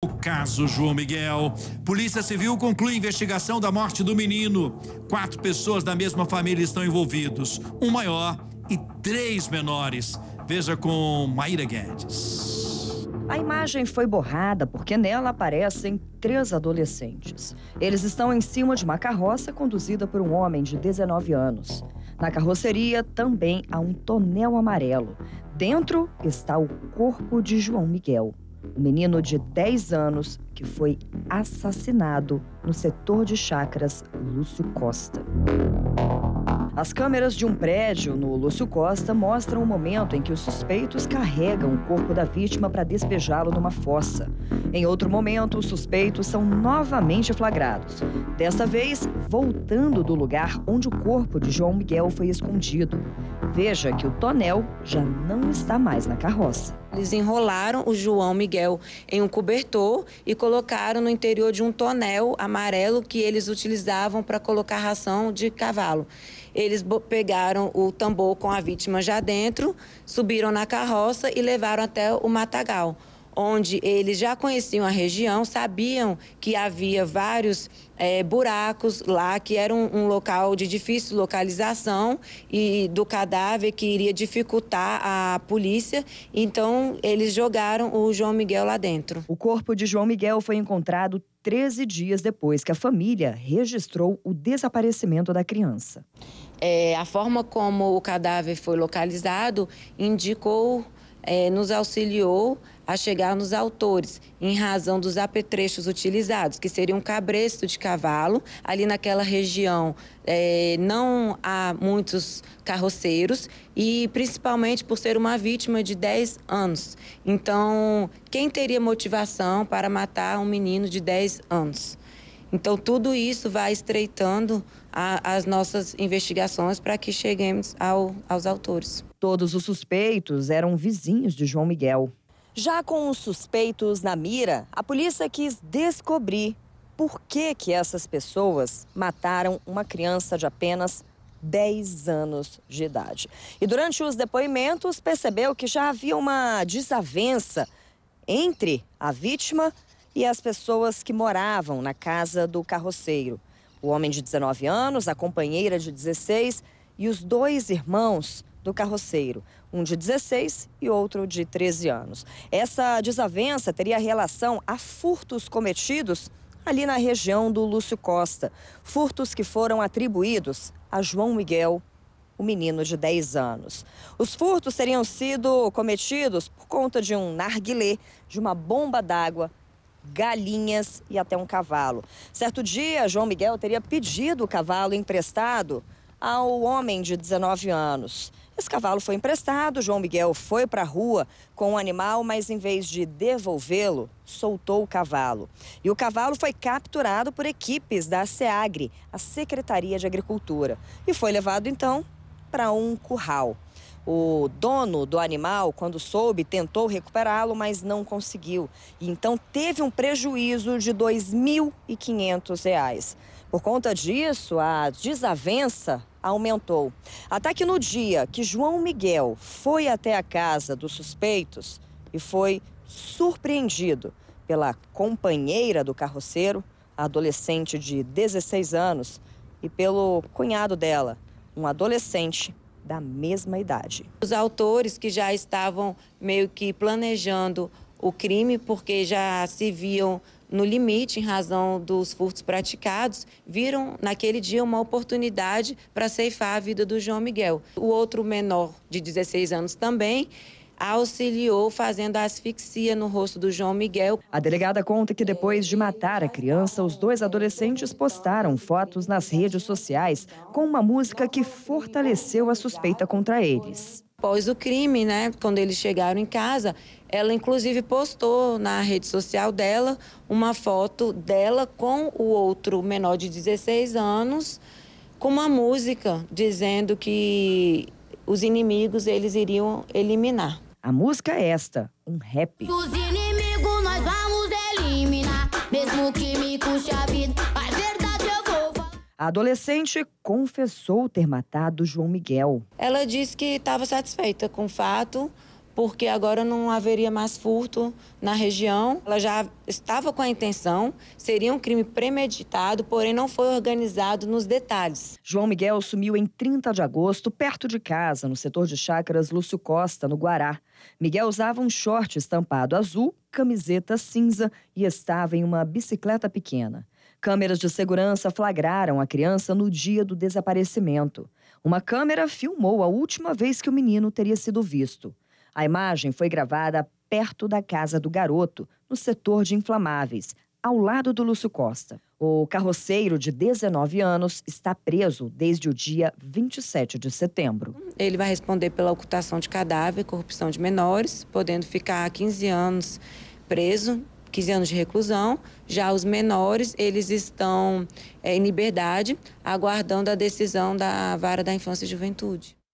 O caso João Miguel. Polícia Civil conclui investigação da morte do menino. Quatro pessoas da mesma família estão envolvidos: um maior e três menores. Veja com Maíra Guedes. A imagem foi borrada porque nela aparecem três adolescentes. Eles estão em cima de uma carroça conduzida por um homem de 19 anos. Na carroceria também há um tonel amarelo. Dentro está o corpo de João Miguel o menino de 10 anos que foi assassinado no setor de chacras Lúcio Costa. As câmeras de um prédio no Lúcio Costa mostram o momento em que os suspeitos carregam o corpo da vítima para despejá-lo numa fossa. Em outro momento, os suspeitos são novamente flagrados. Desta vez, voltando do lugar onde o corpo de João Miguel foi escondido. Veja que o tonel já não está mais na carroça. Eles enrolaram o João Miguel em um cobertor e colocaram no interior de um tonel amarelo que eles utilizavam para colocar ração de cavalo. Eles pegaram o tambor com a vítima já dentro, subiram na carroça e levaram até o matagal onde eles já conheciam a região, sabiam que havia vários é, buracos lá, que era um, um, local de difícil localização e do cadáver que iria dificultar a polícia. Então, eles jogaram o João Miguel lá dentro. O corpo de João Miguel foi encontrado 13 dias depois que a família registrou o desaparecimento da criança. É, a forma como o cadáver foi localizado indicou, é, nos auxiliou a chegar nos autores, em razão dos apetrechos utilizados, que seria um cabresto de cavalo. Ali naquela região é, não há muitos carroceiros e principalmente por ser uma vítima de 10 anos. Então, quem teria motivação para matar um menino de 10 anos? Então, tudo isso vai estreitando a, as nossas investigações para que cheguemos ao, aos autores. Todos os suspeitos eram vizinhos de João Miguel. Já com os suspeitos na mira, a polícia quis descobrir por que, que essas pessoas mataram uma criança de apenas 10 anos de idade. E durante os depoimentos, percebeu que já havia uma desavença entre a vítima e as pessoas que moravam na casa do carroceiro. O homem de 19 anos, a companheira de 16 e os dois irmãos do carroceiro, um de 16 e outro de 13 anos. Essa desavença teria relação a furtos cometidos ali na região do Lúcio Costa, furtos que foram atribuídos a João Miguel o menino de 10 anos. Os furtos teriam sido cometidos por conta de um narguilé, de uma bomba d'água, galinhas e até um cavalo. Certo dia, João Miguel teria pedido o cavalo emprestado ao homem de 19 anos. Esse cavalo foi emprestado, João Miguel foi para a rua com o animal, mas em vez de devolvê-lo, soltou o cavalo. E o cavalo foi capturado por equipes da SEAGRE, a Secretaria de Agricultura, e foi levado então para um curral. O dono do animal, quando soube, tentou recuperá-lo, mas não conseguiu. então teve um prejuízo de R$ 2.500. Por conta disso, a desavença aumentou. Até que no dia que João Miguel foi até a casa dos suspeitos e foi surpreendido pela companheira do carroceiro, adolescente de 16 anos, e pelo cunhado dela, um adolescente da mesma idade. Os autores que já estavam meio que planejando o crime, porque já se viam no limite em razão dos furtos praticados, viram naquele dia uma oportunidade para ceifar a vida do João Miguel. O outro menor de 16 anos também auxiliou fazendo asfixia no rosto do João Miguel. A delegada conta que depois de matar a criança, os dois adolescentes postaram fotos nas redes sociais com uma música que fortaleceu a suspeita contra eles. Após o crime, né, quando eles chegaram em casa, ela inclusive postou na rede social dela uma foto dela com o outro menor de 16 anos com uma música dizendo que os inimigos eles iriam eliminar. A música é esta, um rap. Os inimigos nós vamos eliminar, mesmo que me custe a vida, a verdade eu vou falar. A adolescente confessou ter matado João Miguel. Ela disse que estava satisfeita com o fato, porque agora não haveria mais furto na região. Ela já estava com a intenção, seria um crime premeditado, porém não foi organizado nos detalhes. João Miguel sumiu em 30 de agosto, perto de casa, no setor de chácaras Lúcio Costa, no Guará. Miguel usava um short estampado azul, camiseta cinza e estava em uma bicicleta pequena. Câmeras de segurança flagraram a criança no dia do desaparecimento. Uma câmera filmou a última vez que o menino teria sido visto. A imagem foi gravada perto da casa do garoto, no setor de inflamáveis, ao lado do Lúcio Costa. O carroceiro de 19 anos está preso desde o dia 27 de setembro. Ele vai responder pela ocultação de cadáver, corrupção de menores, podendo ficar 15 anos preso 15 anos de reclusão. Já os menores, eles estão é, em liberdade, aguardando a decisão da Vara da Infância e Juventude.